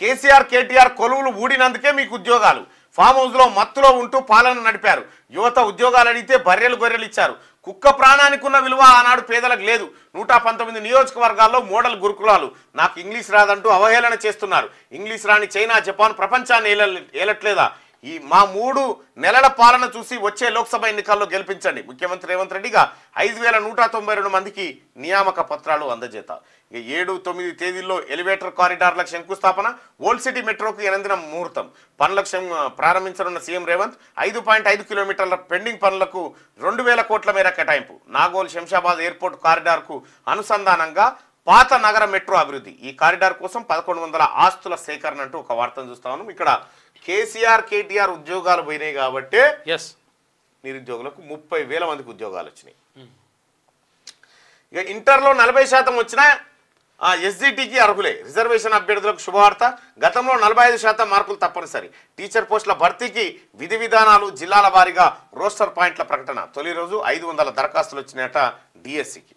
కేసీఆర్ కేటీఆర్ కొలువులు ఊడినందుకే మీకు ఉద్యోగాలు ఫామ్ హౌస్లో మత్తులో ఉంటూ పాలన నడిపారు యువత ఉద్యోగాలు అడిగితే బర్రెలు గొర్రెలు ఇచ్చారు కుక్క ప్రాణానికి ఉన్న విలువ ఆనాడు పేదలకు లేదు నూట పంతొమ్మిది నియోజకవర్గాల్లో మోడల్ గురుకులాలు నాకు ఇంగ్లీష్ రాదంటూ అవహేళన చేస్తున్నారు ఇంగ్లీష్ రాని చైనా జపాన్ ప్రపంచాన్ని ఏలట్లేదా ఈ మా మూడు నెలల పాలన చూసి వచ్చే లోక్సభ ఎన్నికల్లో గెలిపించండి ముఖ్యమంత్రి రేవంత్ రెడ్డిగా ఐదు వేల నూట తొంభై రెండు మందికి నియామక పత్రాలు అందజేత ఏడు తొమ్మిది తేదీల్లో ఎలివేటర్ కారిడార్లకు శంకుస్థాపన ఓల్డ్ సిటీ మెట్రోకు ఎనందిన ముహూర్తం పనుల ప్రారంభించనున్న సీఎం రేవంత్ ఐదు పాయింట్ ఐదు కిలోమీటర్ల పెండింగ్ పనులకు రెండు వేల కోట్ల మేర కేటాయింపు నాగోల్ శంషాబాద్ ఎయిర్పోర్ట్ కారిడార్కు అనుసంధానంగా పాత నగర మెట్రో అభివృద్ధి ఈ కారిడార్ కోసం పదకొండు వందల ఆస్తుల సేకరణ అంటూ ఒక వార్తను చూస్తా ఉన్నాం ఇక్కడ కేసీఆర్ కేటీఆర్ ఉద్యోగాలు పోయినాయి కాబట్టి ఎస్ నిరుద్యోగులకు ముప్పై వేల మందికి ఉద్యోగాలు వచ్చినాయి ఇక ఇంటర్లో నలభై శాతం వచ్చినా ఎస్జిటికి అర్హులే రిజర్వేషన్ అభ్యర్థులకు శుభవార్త గతంలో నలభై ఐదు శాతం మార్కులు తప్పనిసరి టీచర్ పోస్టుల భర్తీకి విధి విధానాలు జిల్లాల వారీగా రోస్టర్ పాయింట్ల ప్రకటన తొలి రోజు ఐదు వందల దరఖాస్తులు వచ్చినాయట డిఎస్సికి